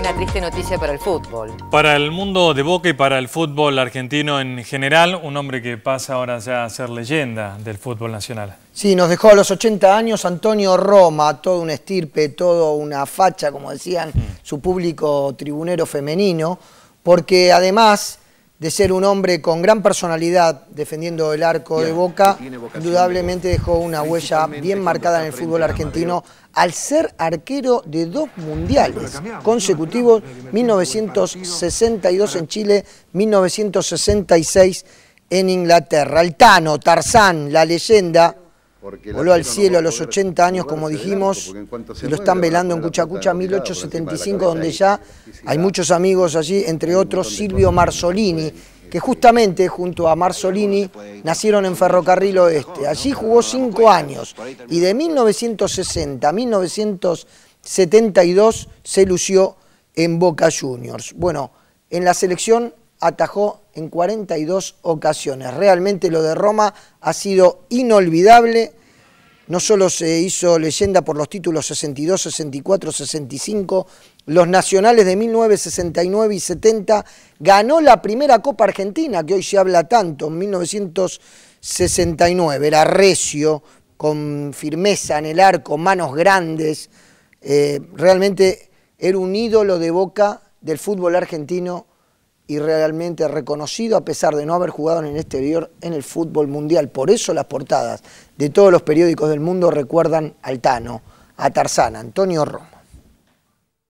Una triste noticia para el fútbol. Para el mundo de Boca y para el fútbol argentino en general, un hombre que pasa ahora ya a ser leyenda del fútbol nacional. Sí, nos dejó a los 80 años Antonio Roma, todo un estirpe, toda una facha, como decían mm. su público tribunero femenino, porque además de ser un hombre con gran personalidad defendiendo el arco de Boca, indudablemente dejó una huella bien marcada en el fútbol argentino al ser arquero de dos mundiales consecutivos, 1962 en Chile, 1966 en Inglaterra. El Tano, Tarzán, la leyenda, Voló al cielo a los 80 años, como dijimos, y lo están velando en Cuchacucha 1875, donde ya hay muchos amigos allí, entre otros Silvio Marzolini, que justamente junto a Marzolini nacieron en Ferrocarril Oeste. Allí jugó cinco años y de 1960 a 1972 se lució en Boca Juniors. Bueno, en la selección atajó en 42 ocasiones. Realmente lo de Roma ha sido inolvidable. No solo se hizo leyenda por los títulos 62, 64, 65, los nacionales de 1969 y 70, ganó la primera Copa Argentina, que hoy se habla tanto, en 1969. Era recio, con firmeza en el arco, manos grandes. Eh, realmente era un ídolo de boca del fútbol argentino y realmente reconocido a pesar de no haber jugado en el exterior en el fútbol mundial. Por eso las portadas de todos los periódicos del mundo recuerdan al Tano, a Tarzán, Antonio Romo.